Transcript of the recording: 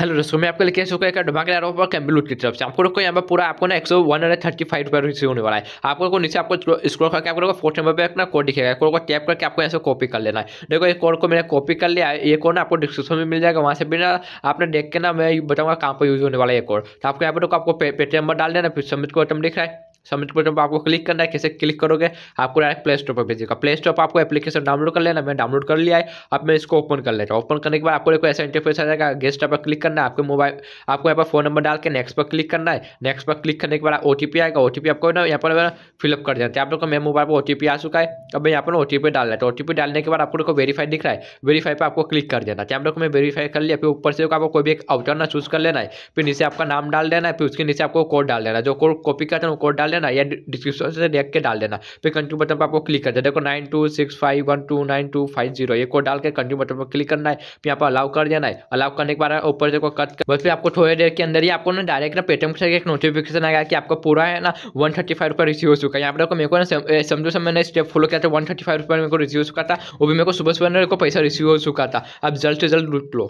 hello दोस्तों मैं आपको लेके होकर एक ढमाके ला रहा हूँ कैम्बलूट की तरफ से आपको लोग को यहाँ पर पूरा आपको ना एक सौ वन हंड्रेड थर्टी फाइव रुपये रिसीव होने वाला है आपको को नीचे आपको स्क्रॉल करके आपको फोर्थ नंबर पर अपना कोड दिखेगा कोड को टैप करके आपको यहाँ से कॉपी कर लेना है देखो एक कोड को मैंने कॉपी कर लिया ये कोड ना आपको डिस्क्रिप्शन में मिल जाएगा वहाँ से भी ना आपने देख के ना मैं बताऊँगा कहाँ पर यूज होने वाला है ये कोड तो आपको यहाँ पर आपको पेटीएम नंबर डाल देना फिर सबमिट को आइटम दिख रहा है सबमिट आइटम पर आपको क्लिक करना है कैसे क्लिक करोगे आपको डायरेक्ट प्ले स्टोर पर भेजेगा प्ले स्टोर पर आपको एप्लीकेशन डाउनलोड कर लेना मैं डाउनलोड कर लिया है अब मैं इसको ओपन कर लेता हूँ ओपन करने के बाद आपको देखो ऐसा इंटरफेस आ जाएगा गेस्ट पर क्लिक करना है आपके मोबाइल आपको यहाँ पर फोन नंबर डाल के नेक्स्ट पर क्लिक करना है नेक्स्ट पर क्लिक करने के बाद ओ आएगा ओ आपको ना यहाँ पर फिलअप कर देना है तो आप लोग का मेरे मोबाइल पर ओ आ चुका है अब मैं यहाँ पर ओ टी डालना है तो ओ डालने के बाद आपको देखो वेरीफाई दिख रहा है वेरीफाई पर आपको क्लिक कर देना है तो आप लोग को मैं वेरीफाई कर लिया फिर ऊपर से आपको कोई भी एक ऑप्शन ना चूज कर लेना है फिर नीचे आपका नाम डाल देना है फिर उसके नीचे आपको कोड डाल देना जो कोड कॉपी करते हैं वो कोड डाल देना या डिस्क्रिप्शन से देख के डाल देना फिर कंटिन्यू बटन पर आपको क्लिक कर देना देखो nine two six five one two nine two five zero ये कोड डाल के कंटिन्यू बटन पर क्लिक करना है फिर यहाँ पर अलाउ कर देना है अलाउ करने के बाद ऊपर और को कट कर बस आपको थोड़ी देर के अंदर ही आपको ना डायरेक्ट ना पेटीएम से एक नोटिफिकेशन आया कि आपको पूरा है ना वन थर्टी फाइव रुपये रिसीव हो चुका है यहाँ पर मेरे को ना समझो सब मैंने स्टेप फॉलो किया था वन थर्टी फाइव रुपये मेरे को रिसीव हो चुका था वो भी मेरे को सुबह सुबह मेरे को पैसा रिसीव हो चुका था अब जल्द से जल्द लुट लो